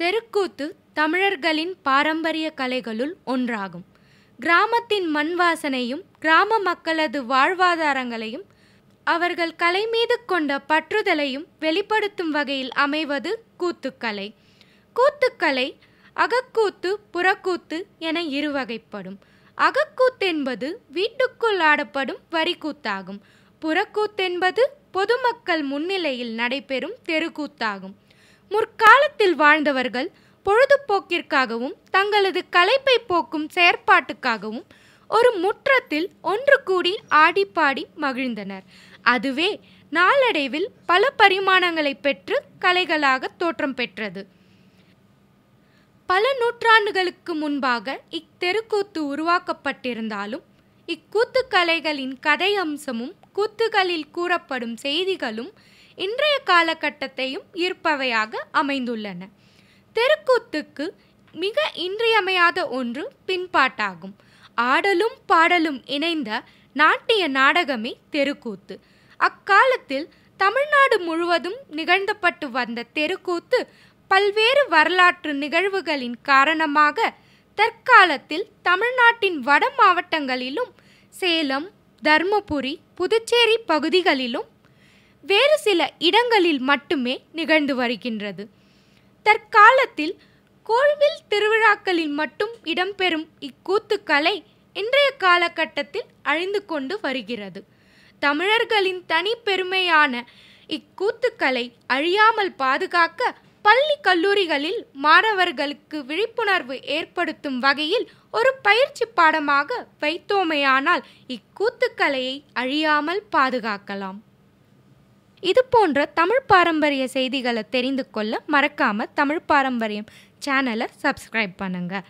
தெருக்கூத்து தமிழர்களின் பாரம்பரிய கலைகளுள் ஒன்றாகும் கிராமத்தின் மண் வாசனையும் கிராம மக்களது வாழ்வாதாரங்களையும் அவர்கள் கலை மீது கொண்ட பற்றுதலையும் வெளிப்படுத்தும் வகையில் அமைவது கூத்துக்கலை கூத்துக்கலை அகக்கூத்து புறக்கூத்து என இரு வகைப்படும் அகக்கூத்தென்பது வீட்டுக்குள் ஆடப்படும் வரிக்கூத்தாகும் புறக்கூத்தென்பது பொதுமக்கள் முன்னிலையில் நடைபெறும் தெருக்கூத்தாகும் முற்காலத்தில் வாழ்ந்தவர்கள் பொழுதுபோக்கிற்காகவும் தங்களது கலைப்பை போக்கும் செயற்பாட்டுக்காகவும் ஒரு முற்றத்தில் ஒன்று கூடி ஆடி பாடி மகிழ்ந்தனர் அதுவே நாளடைவில் பல பரிமாணங்களை பெற்று கலைகளாக தோற்றம் பெற்றது பல நூற்றாண்டுகளுக்கு முன்பாக இத்தெருக்கூத்து உருவாக்கப்பட்டிருந்தாலும் இக்கூத்து கலைகளின் கதை அம்சமும் கூத்துகளில் கூறப்படும் செய்திகளும் இன்றைய காலகட்டத்தையும் ஈர்ப்பவையாக அமைந்துள்ளன தெருக்கூத்துக்கு மிக இன்றியமையாத ஒன்று பின்பாட்டாகும் ஆடலும் பாடலும் இணைந்த நாட்டிய நாடகமே தெருக்கூத்து அக்காலத்தில் தமிழ்நாடு முழுவதும் நிகழ்ந்தப்பட்டு வந்த தெருக்கூத்து பல்வேறு வரலாற்று நிகழ்வுகளின் காரணமாக தற்காலத்தில் தமிழ்நாட்டின் வட மாவட்டங்களிலும் சேலம் தர்மபுரி புதுச்சேரி பகுதிகளிலும் வேறு சில இடங்களில் மட்டுமே நிகழ்ந்து வருகின்றது தற்காலத்தில் கோவில் திருவிழாக்களில் மட்டும் இடம்பெறும் இக்கூத்துக்கலை இன்றைய காலகட்டத்தில் அழிந்து கொண்டு வருகிறது தமிழர்களின் தனி பெருமையான இக்கூத்துக்களை அழியாமல் பாதுகாக்க பள்ளி கல்லூரிகளில் மாணவர்களுக்கு விழிப்புணர்வு ஏற்படுத்தும் வகையில் ஒரு பயிற்சி பாடமாக வைத்தோமையானால் இக்கூத்துக்கலையை அழியாமல் பாதுகாக்கலாம் இது போன்ற தமிழ் பாரம்பரிய செய்திகளை தெரிந்து கொள்ள மறக்காமல் தமிழ் பாரம்பரியம் சேனலை சப்ஸ்கிரைப் பண்ணுங்கள்